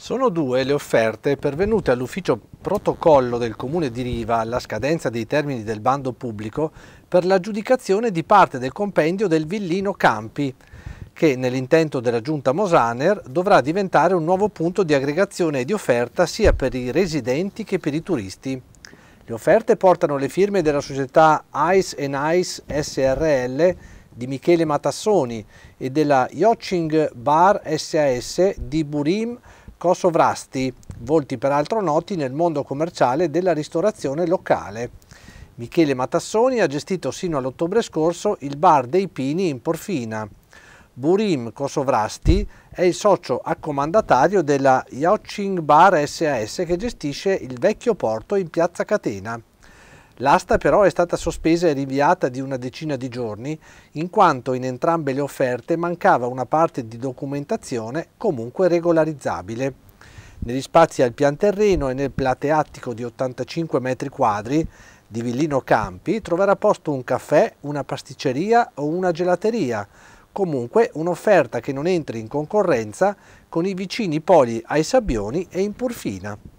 Sono due le offerte pervenute all'ufficio protocollo del Comune di Riva alla scadenza dei termini del bando pubblico per l'aggiudicazione di parte del compendio del Villino Campi, che nell'intento della Giunta Mosaner dovrà diventare un nuovo punto di aggregazione e di offerta sia per i residenti che per i turisti. Le offerte portano le firme della società Ice Ice SRL di Michele Matassoni e della Yachting Bar SAS di Burim Kosovrasti, volti peraltro noti nel mondo commerciale della ristorazione locale. Michele Matassoni ha gestito sino all'ottobre scorso il bar dei Pini in Porfina. Burim Kosovrasti è il socio accomandatario della Yaoching Bar SAS che gestisce il vecchio porto in piazza Catena. L'asta però è stata sospesa e rinviata di una decina di giorni, in quanto in entrambe le offerte mancava una parte di documentazione comunque regolarizzabile. Negli spazi al pian terreno e nel plateattico di 85 metri quadri di Villino Campi troverà posto un caffè, una pasticceria o una gelateria, comunque un'offerta che non entri in concorrenza con i vicini poli ai Sabbioni e in Porfina.